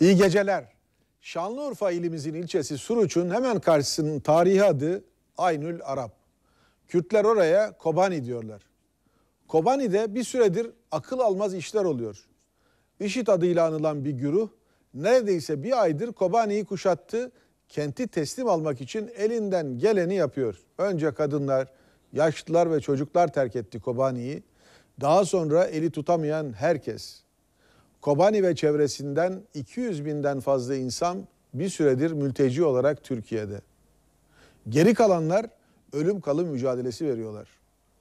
İyi geceler. Şanlıurfa ilimizin ilçesi Suruç'un hemen karşısının tarihi adı Aynül Arap. Kürtler oraya Kobani diyorlar. Kobani'de bir süredir akıl almaz işler oluyor. IŞİD adıyla anılan bir güruh neredeyse bir aydır Kobani'yi kuşattı, kenti teslim almak için elinden geleni yapıyor. Önce kadınlar, yaşlılar ve çocuklar terk etti Kobani'yi. Daha sonra eli tutamayan herkes. Kobani ve çevresinden 200 binden fazla insan bir süredir mülteci olarak Türkiye'de. Geri kalanlar ölüm kalım mücadelesi veriyorlar.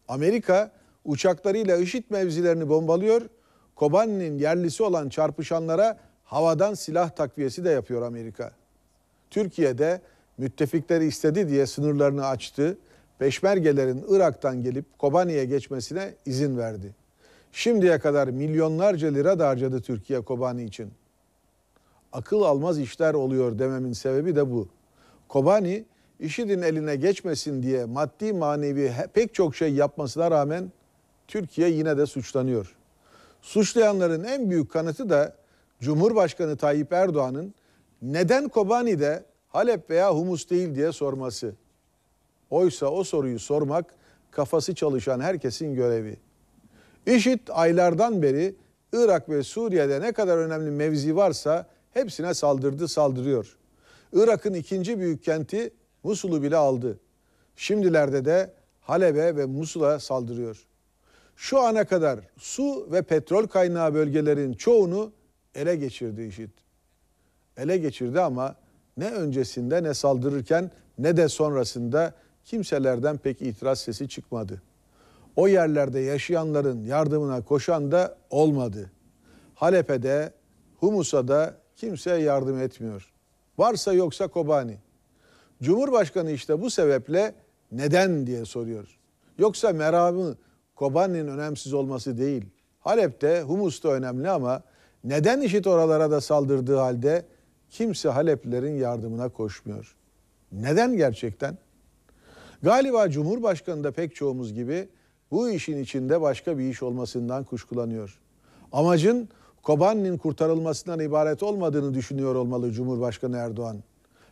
Amerika uçaklarıyla IŞİD mevzilerini bombalıyor. Kobani'nin yerlisi olan çarpışanlara havadan silah takviyesi de yapıyor Amerika. Türkiye'de müttefikleri istedi diye sınırlarını açtı. Peşmergelerin Irak'tan gelip Kobani'ye geçmesine izin verdi. Şimdiye kadar milyonlarca lira da harcadı Türkiye Kobani için. Akıl almaz işler oluyor dememin sebebi de bu. Kobani IŞİD'in eline geçmesin diye maddi manevi pek çok şey yapmasına rağmen Türkiye yine de suçlanıyor. Suçlayanların en büyük kanıtı da Cumhurbaşkanı Tayyip Erdoğan'ın neden Kobani'de Halep veya Humus değil diye sorması. Oysa o soruyu sormak kafası çalışan herkesin görevi. İşit aylardan beri Irak ve Suriye'de ne kadar önemli mevzi varsa hepsine saldırdı, saldırıyor. Irak'ın ikinci büyük kenti Musul'u bile aldı. Şimdilerde de Halep'e ve Musul'a saldırıyor. Şu ana kadar su ve petrol kaynağı bölgelerin çoğunu ele geçirdi IŞİD. Ele geçirdi ama ne öncesinde ne saldırırken ne de sonrasında kimselerden pek itiraz sesi çıkmadı. O yerlerde yaşayanların yardımına koşan da olmadı. Halep'e de, Humus'a da kimseye yardım etmiyor. Varsa yoksa Kobani. Cumhurbaşkanı işte bu sebeple neden diye soruyor. Yoksa meramı Kobani'nin önemsiz olması değil. Halep'te, Humus'ta önemli ama neden işit oralara da saldırdığı halde kimse Haleplilerin yardımına koşmuyor. Neden gerçekten? Galiba Cumhurbaşkanı da pek çoğumuz gibi bu işin içinde başka bir iş olmasından kuşkulanıyor. Amacın Kobani'nin kurtarılmasından ibaret olmadığını düşünüyor olmalı Cumhurbaşkanı Erdoğan.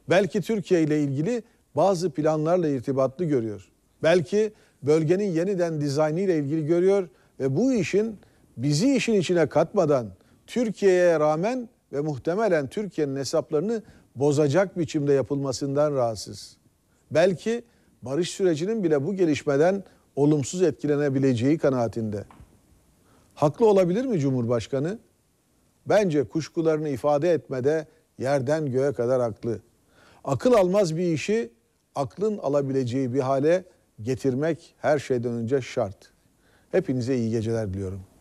Belki Türkiye ile ilgili bazı planlarla irtibatlı görüyor. Belki bölgenin yeniden dizaynı ile ilgili görüyor ve bu işin bizi işin içine katmadan Türkiye'ye rağmen ve muhtemelen Türkiye'nin hesaplarını bozacak biçimde yapılmasından rahatsız. Belki barış sürecinin bile bu gelişmeden olumsuz etkilenebileceği kanaatinde. Haklı olabilir mi Cumhurbaşkanı? Bence kuşkularını ifade etmede yerden göğe kadar haklı. Akıl almaz bir işi aklın alabileceği bir hale getirmek her şeyden önce şart. Hepinize iyi geceler diliyorum.